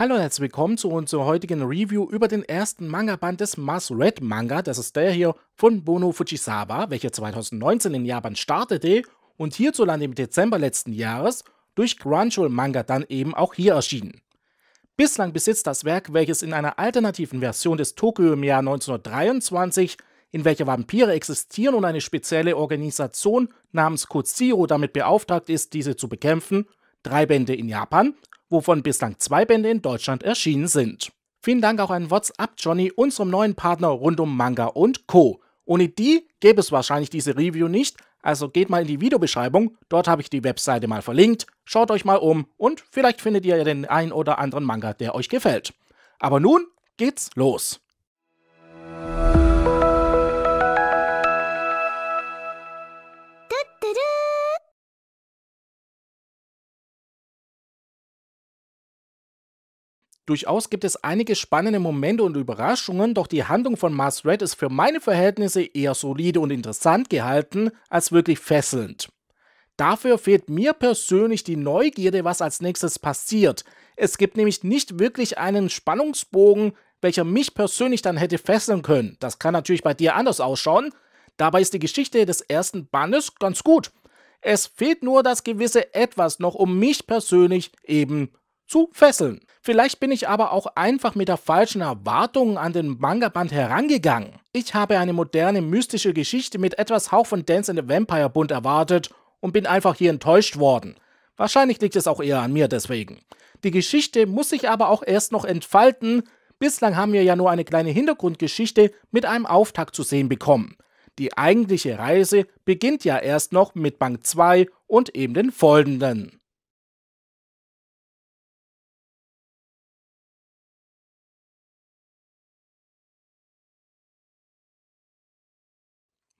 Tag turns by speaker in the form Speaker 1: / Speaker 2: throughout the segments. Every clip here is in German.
Speaker 1: Hallo und herzlich willkommen zu unserer heutigen Review über den ersten Manga-Band des Mass Red Manga, das ist der hier von Bono Fujisawa, welcher 2019 in Japan startete und hierzulande im Dezember letzten Jahres durch Crunchyroll Manga dann eben auch hier erschienen. Bislang besitzt das Werk, welches in einer alternativen Version des Tokyo im Jahr 1923, in welcher Vampire existieren und eine spezielle Organisation namens Kotsiro damit beauftragt ist, diese zu bekämpfen, drei Bände in Japan wovon bislang zwei Bände in Deutschland erschienen sind. Vielen Dank auch an WhatsApp Johnny, unserem neuen Partner rund um Manga und Co. Ohne die gäbe es wahrscheinlich diese Review nicht, also geht mal in die Videobeschreibung, dort habe ich die Webseite mal verlinkt, schaut euch mal um und vielleicht findet ihr den einen oder anderen Manga, der euch gefällt. Aber nun geht's los. Durchaus gibt es einige spannende Momente und Überraschungen, doch die Handlung von Mars Red ist für meine Verhältnisse eher solide und interessant gehalten als wirklich fesselnd. Dafür fehlt mir persönlich die Neugierde, was als nächstes passiert. Es gibt nämlich nicht wirklich einen Spannungsbogen, welcher mich persönlich dann hätte fesseln können. Das kann natürlich bei dir anders ausschauen. Dabei ist die Geschichte des ersten Bandes ganz gut. Es fehlt nur das gewisse Etwas noch, um mich persönlich eben zu fesseln. Vielleicht bin ich aber auch einfach mit der falschen Erwartung an den Manga-Band herangegangen. Ich habe eine moderne, mystische Geschichte mit etwas Hauch von Dance in the Vampire Bund erwartet und bin einfach hier enttäuscht worden. Wahrscheinlich liegt es auch eher an mir deswegen. Die Geschichte muss sich aber auch erst noch entfalten. Bislang haben wir ja nur eine kleine Hintergrundgeschichte mit einem Auftakt zu sehen bekommen. Die eigentliche Reise beginnt ja erst noch mit Bank 2 und eben den folgenden.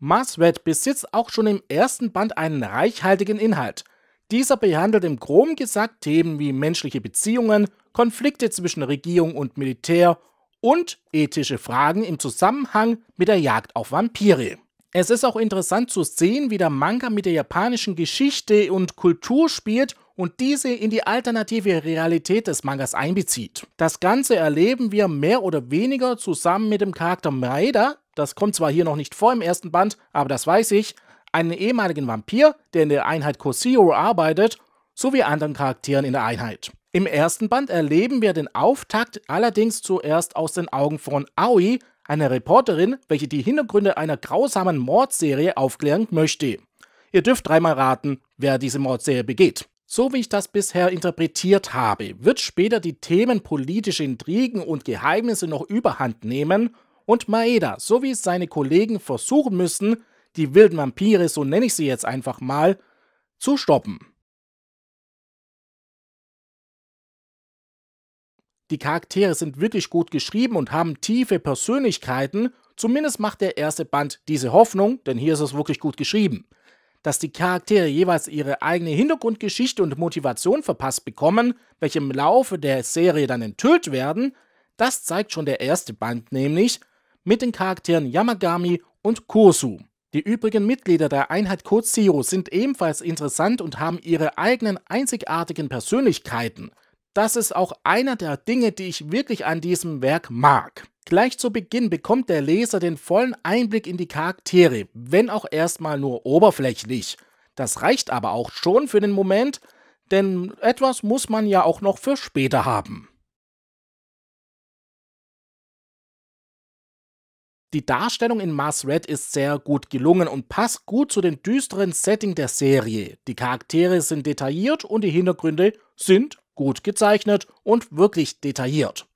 Speaker 1: Maswed besitzt auch schon im ersten Band einen reichhaltigen Inhalt. Dieser behandelt im Groben gesagt Themen wie menschliche Beziehungen, Konflikte zwischen Regierung und Militär und ethische Fragen im Zusammenhang mit der Jagd auf Vampire. Es ist auch interessant zu sehen, wie der Manga mit der japanischen Geschichte und Kultur spielt und diese in die alternative Realität des Mangas einbezieht. Das Ganze erleben wir mehr oder weniger zusammen mit dem Charakter Maeda das kommt zwar hier noch nicht vor im ersten Band, aber das weiß ich, einen ehemaligen Vampir, der in der Einheit Cosiro arbeitet, sowie anderen Charakteren in der Einheit. Im ersten Band erleben wir den Auftakt allerdings zuerst aus den Augen von Aoi, einer Reporterin, welche die Hintergründe einer grausamen Mordserie aufklären möchte. Ihr dürft dreimal raten, wer diese Mordserie begeht. So wie ich das bisher interpretiert habe, wird später die Themen politische Intrigen und Geheimnisse noch überhand nehmen und Maeda sowie seine Kollegen versuchen müssen, die wilden Vampire, so nenne ich sie jetzt einfach mal, zu stoppen. Die Charaktere sind wirklich gut geschrieben und haben tiefe Persönlichkeiten. Zumindest macht der erste Band diese Hoffnung, denn hier ist es wirklich gut geschrieben. Dass die Charaktere jeweils ihre eigene Hintergrundgeschichte und Motivation verpasst bekommen, welche im Laufe der Serie dann enthüllt werden, das zeigt schon der erste Band nämlich, mit den Charakteren Yamagami und Kursu. Die übrigen Mitglieder der Einheit Code Zero sind ebenfalls interessant und haben ihre eigenen einzigartigen Persönlichkeiten. Das ist auch einer der Dinge, die ich wirklich an diesem Werk mag. Gleich zu Beginn bekommt der Leser den vollen Einblick in die Charaktere, wenn auch erstmal nur oberflächlich. Das reicht aber auch schon für den Moment, denn etwas muss man ja auch noch für später haben. Die Darstellung in Mars Red ist sehr gut gelungen und passt gut zu dem düsteren Setting der Serie. Die Charaktere sind detailliert und die Hintergründe sind gut gezeichnet und wirklich detailliert.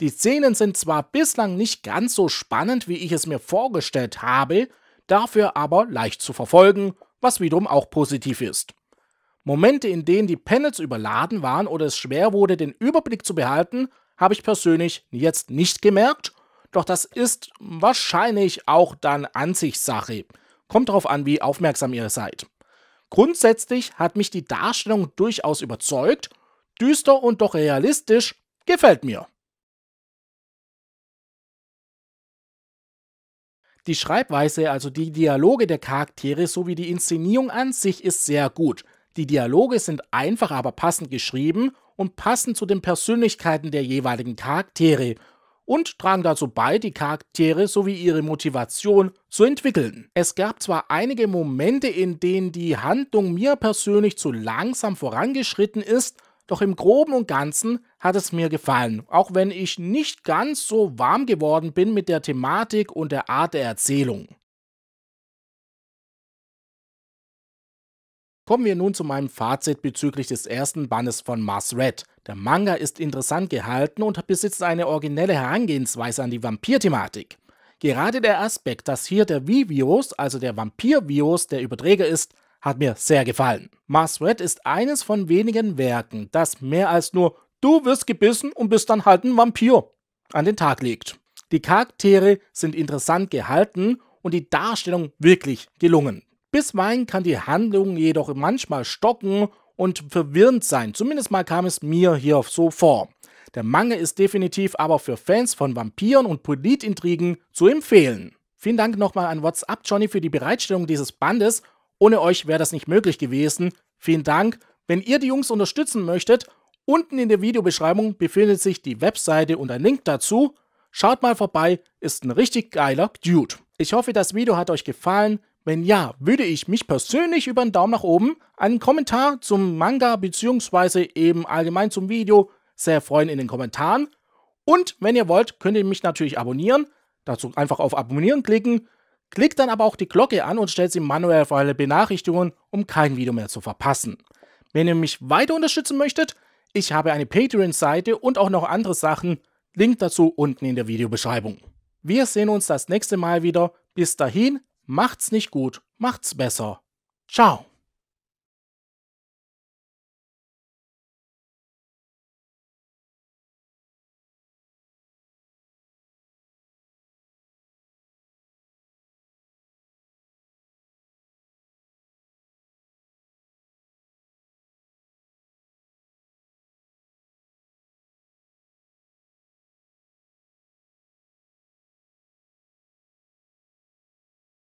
Speaker 1: Die Szenen sind zwar bislang nicht ganz so spannend, wie ich es mir vorgestellt habe, dafür aber leicht zu verfolgen, was wiederum auch positiv ist. Momente, in denen die Panels überladen waren oder es schwer wurde, den Überblick zu behalten, habe ich persönlich jetzt nicht gemerkt doch das ist wahrscheinlich auch dann Ansichtssache. Kommt darauf an, wie aufmerksam ihr seid. Grundsätzlich hat mich die Darstellung durchaus überzeugt. Düster und doch realistisch gefällt mir. Die Schreibweise, also die Dialoge der Charaktere sowie die Inszenierung an sich ist sehr gut. Die Dialoge sind einfach aber passend geschrieben und passen zu den Persönlichkeiten der jeweiligen Charaktere und tragen dazu bei, die Charaktere sowie ihre Motivation zu entwickeln. Es gab zwar einige Momente, in denen die Handlung mir persönlich zu langsam vorangeschritten ist, doch im groben und ganzen hat es mir gefallen, auch wenn ich nicht ganz so warm geworden bin mit der Thematik und der
Speaker 2: Art der Erzählung.
Speaker 1: Kommen wir nun zu meinem Fazit bezüglich des ersten Bannes von Mars Red. Der Manga ist interessant gehalten und besitzt eine originelle Herangehensweise an die Vampir-Thematik. Gerade der Aspekt, dass hier der V-Virus, also der Vampir-Virus, der Überträger ist, hat mir sehr gefallen. Mars Red ist eines von wenigen Werken, das mehr als nur du wirst gebissen und bist dann halt ein Vampir an den Tag legt. Die Charaktere sind interessant gehalten und die Darstellung wirklich gelungen. Bisweilen kann die Handlung jedoch manchmal stocken und verwirrend sein. Zumindest mal kam es mir hier so vor. Der Mangel ist definitiv aber für Fans von Vampiren und Politintrigen zu empfehlen. Vielen Dank nochmal an WhatsApp Johnny für die Bereitstellung dieses Bandes. Ohne euch wäre das nicht möglich gewesen. Vielen Dank. Wenn ihr die Jungs unterstützen möchtet, unten in der Videobeschreibung befindet sich die Webseite und ein Link dazu. Schaut mal vorbei, ist ein richtig geiler Dude. Ich hoffe, das Video hat euch gefallen. Wenn ja, würde ich mich persönlich über einen Daumen nach oben, einen Kommentar zum Manga bzw. eben allgemein zum Video sehr freuen in den Kommentaren. Und wenn ihr wollt, könnt ihr mich natürlich abonnieren. Dazu einfach auf Abonnieren klicken. Klickt dann aber auch die Glocke an und stellt sie manuell für alle Benachrichtigungen, um kein Video mehr zu verpassen. Wenn ihr mich weiter unterstützen möchtet, ich habe eine Patreon-Seite und auch noch andere Sachen. Link dazu unten in der Videobeschreibung. Wir sehen uns das nächste Mal wieder. Bis dahin, Macht's nicht gut, macht's besser. Ciao.